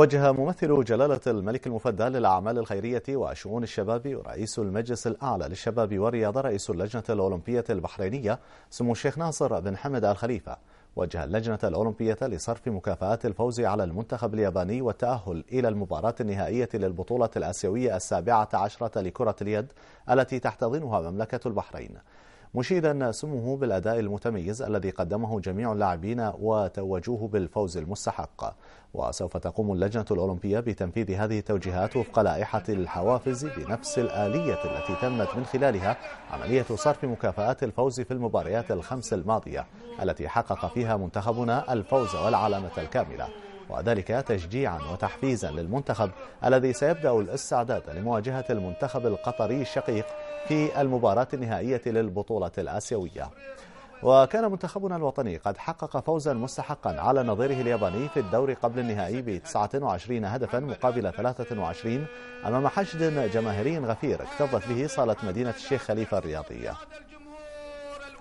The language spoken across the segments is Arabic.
وجه ممثل جلالة الملك المفدى للأعمال الخيرية وشؤون الشباب ورئيس المجلس الأعلى للشباب والرياضة رئيس اللجنة الأولمبية البحرينية سمو الشيخ ناصر بن حمد الخليفة وجه اللجنة الأولمبية لصرف مكافآت الفوز على المنتخب الياباني والتأهل إلى المباراة النهائية للبطولة الآسيوية السابعة عشرة لكرة اليد التي تحتضنها مملكة البحرين مشيدا سمه بالأداء المتميز الذي قدمه جميع اللاعبين وتوجوه بالفوز المستحق وسوف تقوم اللجنة الأولمبية بتنفيذ هذه التوجيهات وفق لائحة الحوافز بنفس الآلية التي تمت من خلالها عملية صرف مكافآت الفوز في المباريات الخمس الماضية التي حقق فيها منتخبنا الفوز والعلامة الكاملة وذلك تشجيعا وتحفيزا للمنتخب الذي سيبدأ الاستعداد لمواجهة المنتخب القطري الشقيق في المباراة النهائية للبطولة الآسيوية وكان منتخبنا الوطني قد حقق فوزا مستحقا على نظيره الياباني في الدور قبل النهائي ب 29 هدفا مقابل 23 أمام حشد جماهيري غفير اكتظت به صالة مدينة الشيخ خليفة الرياضية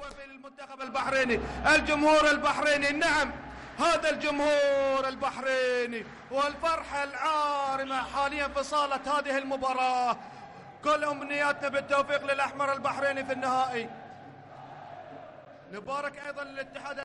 الجمهور البحريني الجمهور البحريني نعم هذا الجمهور البحريني والفرحة العارمة حاليا في صالة هذه المباراة كل أمنياتنا بالتوفيق للأحمر البحريني في النهائي نبارك أيضا للاتحاد